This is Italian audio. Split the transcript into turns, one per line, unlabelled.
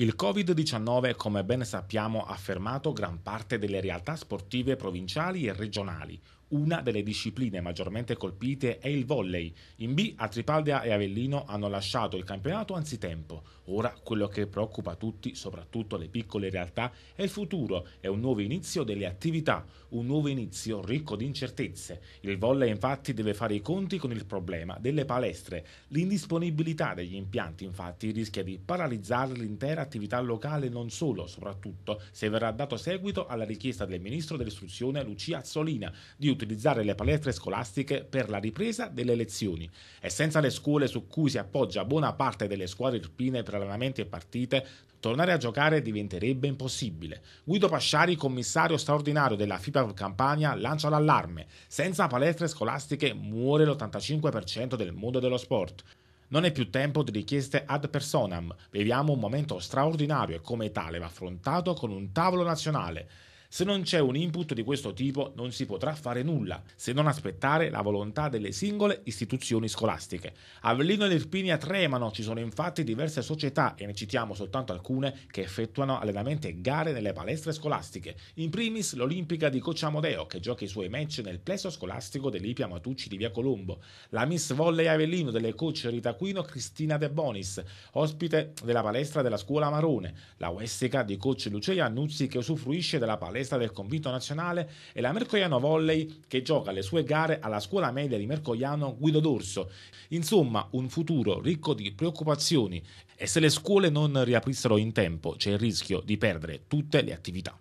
Il Covid-19, come ben sappiamo, ha fermato gran parte delle realtà sportive provinciali e regionali, una delle discipline maggiormente colpite è il volley. In B Tripaldia e Avellino hanno lasciato il campionato anzitempo. Ora quello che preoccupa tutti, soprattutto le piccole realtà, è il futuro, è un nuovo inizio delle attività, un nuovo inizio ricco di incertezze. Il volley infatti deve fare i conti con il problema delle palestre. L'indisponibilità degli impianti infatti rischia di paralizzare l'intera attività locale non solo, soprattutto se verrà dato seguito alla richiesta del Ministro dell'Istruzione Lucia Azzolina di utilizzare le palestre scolastiche per la ripresa delle lezioni e senza le scuole su cui si appoggia buona parte delle squadre irpine per allenamenti e partite, tornare a giocare diventerebbe impossibile. Guido Pasciari, commissario straordinario della FIPA Campania, lancia l'allarme. Senza palestre scolastiche muore l'85% del mondo dello sport. Non è più tempo di richieste ad personam, viviamo un momento straordinario e come tale va affrontato con un tavolo nazionale. Se non c'è un input di questo tipo non si potrà fare nulla, se non aspettare la volontà delle singole istituzioni scolastiche. Avellino e Irpinia tremano, ci sono infatti diverse società, e ne citiamo soltanto alcune, che effettuano allenamenti e gare nelle palestre scolastiche. In primis l'Olimpica di Cocciamodeo, che gioca i suoi match nel plesso scolastico dell'Ipia Matucci di Via Colombo. La Miss Volley Avellino delle coach Ritaquino Cristina De Bonis, ospite della palestra della scuola Marone. La Wessica di coach Lucia Annuzzi, che usufruisce della palestra palestra del convinto nazionale e la Mercoiano Volley che gioca le sue gare alla scuola media di Mercoiano Guido Dorso. Insomma, un futuro ricco di preoccupazioni e se le scuole non riaprissero in tempo c'è il rischio di perdere tutte le attività.